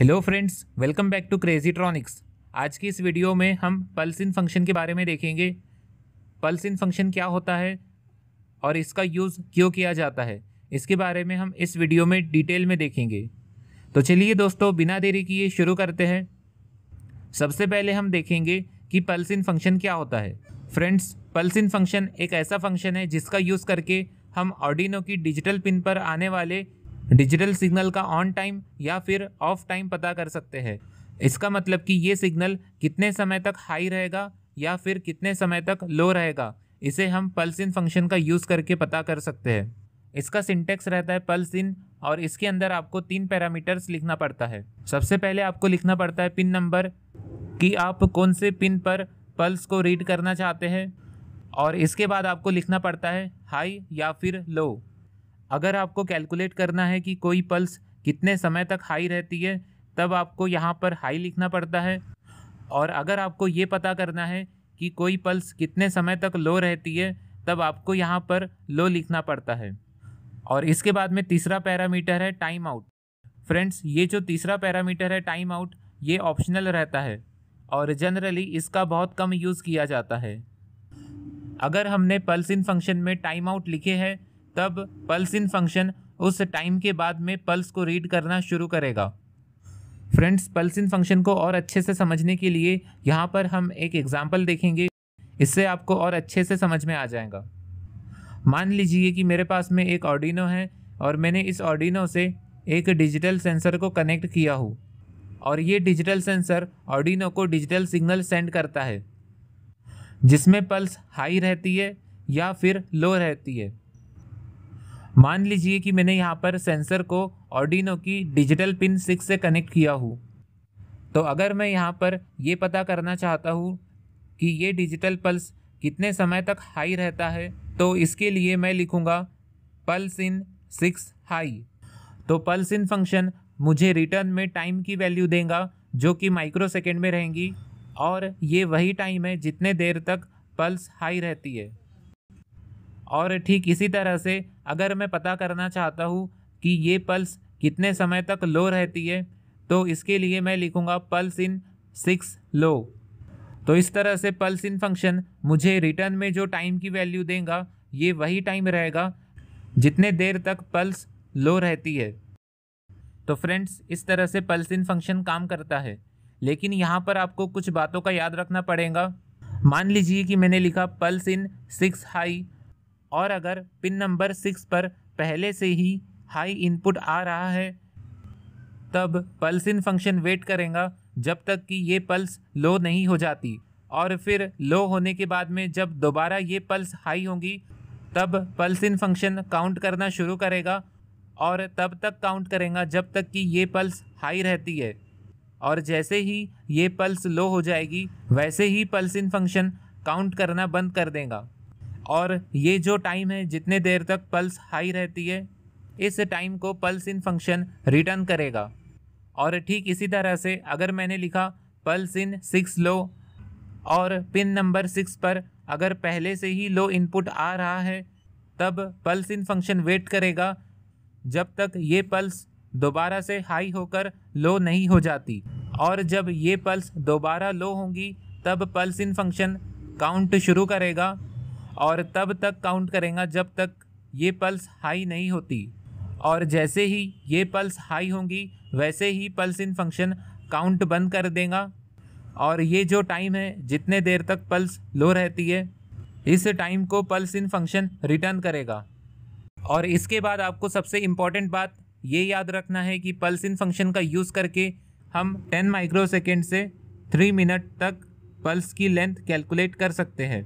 hello friends welcome back to Crazy Tronics आज की इस वीडियो में हम पल्स इन फंक्शन के बारे में देखेंगे पल्स इन फंक्शन क्या होता है और इसका यूज़ क्यों किया जाता है इसके बारे में हम इस वीडियो में डिटेल में देखेंगे तो चलिए दोस्तों बिना देरी किए शुरू करते हैं सबसे पहले हम देखेंगे कि पल्स इन फंक्शन क्या होता है फ्रेंड्स पल्स इन फंक्शन एक ऐसा फंक्शन है जिसका यूज़ करके हम ऑडिनो की डिजिटल पिन पर आने वाले डिजिटल सिग्नल का ऑन टाइम या फिर ऑफ टाइम पता कर सकते हैं इसका मतलब कि ये सिग्नल कितने समय तक हाई रहेगा या फिर कितने समय तक लो रहेगा इसे हम पल्स इन फंक्शन का यूज़ करके पता कर सकते हैं इसका सिंटेक्स रहता है पल्स इन और इसके अंदर आपको तीन पैरामीटर्स लिखना पड़ता है सबसे पहले आपको लिखना पड़ता है पिन नंबर कि आप कौन से पिन पर पल्स को रीड करना चाहते हैं और इसके बाद आपको लिखना पड़ता है हाई या फिर लो अगर आपको कैलकुलेट करना है कि कोई पल्स कितने समय तक हाई रहती है तब आपको यहाँ पर हाई लिखना पड़ता है और अगर आपको ये पता करना है कि कोई पल्स कितने समय तक लो रहती है तब आपको यहाँ पर लो लिखना पड़ता है और इसके बाद में तीसरा पैरामीटर है टाइम आउट फ्रेंड्स ये जो तीसरा पैरामीटर है टाइम आउट ये ऑप्शनल रहता है और जनरली इसका बहुत कम यूज़ किया जाता है अगर हमने पल्स इन फंक्शन में टाइम आउट लिखे हैं तब पल्स इन फंक्शन उस टाइम के बाद में पल्स को रीड करना शुरू करेगा फ्रेंड्स पल्स इन फंक्शन को और अच्छे से समझने के लिए यहाँ पर हम एक एग्ज़ाम्पल देखेंगे इससे आपको और अच्छे से समझ में आ जाएगा मान लीजिए कि मेरे पास में एक ऑडिनो है और मैंने इस ऑडिनो से एक डिजिटल सेंसर को कनेक्ट किया हूँ और ये डिजिटल सेंसर ऑडिनो को डिजिटल सिग्नल सेंड करता है जिसमें पल्स हाई रहती है या फिर लो रहती है मान लीजिए कि मैंने यहाँ पर सेंसर को ऑडिनो की डिजिटल पिन सिक्स से कनेक्ट किया हूँ तो अगर मैं यहाँ पर ये पता करना चाहता हूँ कि ये डिजिटल पल्स कितने समय तक हाई रहता है तो इसके लिए मैं लिखूँगा पल्स इन सिक्स हाई तो पल्स इन फंक्शन मुझे रिटर्न में टाइम की वैल्यू देगा जो कि माइक्रो सेकेंड में रहेंगी और ये वही टाइम है जितने देर तक पल्स हाई रहती है और ठीक इसी तरह से अगर मैं पता करना चाहता हूँ कि ये पल्स कितने समय तक लो रहती है तो इसके लिए मैं लिखूँगा पल्स इन सिक्स लो तो इस तरह से पल्स इन फंक्शन मुझे रिटर्न में जो टाइम की वैल्यू देगा ये वही टाइम रहेगा जितने देर तक पल्स लो रहती है तो फ्रेंड्स इस तरह से पल्स इन फंक्शन काम करता है लेकिन यहाँ पर आपको कुछ बातों का याद रखना पड़ेगा मान लीजिए कि मैंने लिखा पल्स इन सिक्स हाई और अगर पिन नंबर सिक्स पर पहले से ही हाई इनपुट आ रहा है तब पल्स इन फंक्शन वेट करेगा जब तक कि ये पल्स लो नहीं हो जाती और फिर लो होने के बाद में जब दोबारा ये पल्स हाई होंगी तब पल्स इन फंक्शन काउंट करना शुरू करेगा और तब तक काउंट करेगा जब तक कि ये पल्स हाई रहती है और जैसे ही ये पल्स लो हो जाएगी वैसे ही पल्स इन फंक्शन काउंट करना बंद कर देगा और ये जो टाइम है जितने देर तक पल्स हाई रहती है इस टाइम को पल्स इन फंक्शन रिटर्न करेगा और ठीक इसी तरह से अगर मैंने लिखा पल्स इन सिक्स लो और पिन नंबर सिक्स पर अगर पहले से ही लो इनपुट आ रहा है तब पल्स इन फंक्शन वेट करेगा जब तक ये पल्स दोबारा से हाई होकर लो नहीं हो जाती और जब ये पल्स दोबारा लो होंगी तब पल्स इन फंक्शन काउंट शुरू करेगा और तब तक काउंट करेगा जब तक ये पल्स हाई नहीं होती और जैसे ही ये पल्स हाई होंगी वैसे ही पल्स इन फंक्शन काउंट बंद कर देगा और ये जो टाइम है जितने देर तक पल्स लो रहती है इस टाइम को पल्स इन फंक्शन रिटर्न करेगा और इसके बाद आपको सबसे इम्पॉर्टेंट बात ये याद रखना है कि पल्स इन फंक्शन का यूज़ करके हम 10 माइक्रो सेकेंड से 3 मिनट तक पल्स की लेंथ कैलकुलेट कर सकते हैं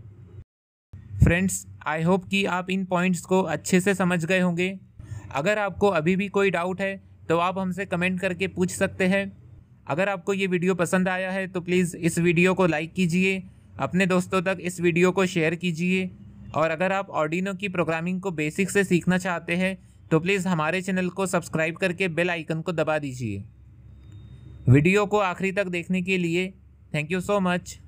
फ्रेंड्स आई होप कि आप इन पॉइंट्स को अच्छे से समझ गए होंगे अगर आपको अभी भी कोई डाउट है तो आप हमसे कमेंट करके पूछ सकते हैं अगर आपको ये वीडियो पसंद आया है तो प्लीज़ इस वीडियो को लाइक कीजिए अपने दोस्तों तक इस वीडियो को शेयर कीजिए और अगर आप ऑडिनो की प्रोग्रामिंग को बेसिक से सीखना चाहते हैं तो प्लीज़ हमारे चैनल को सब्सक्राइब करके बेल आइकन को दबा दीजिए वीडियो को आखिरी तक देखने के लिए थैंक यू सो मच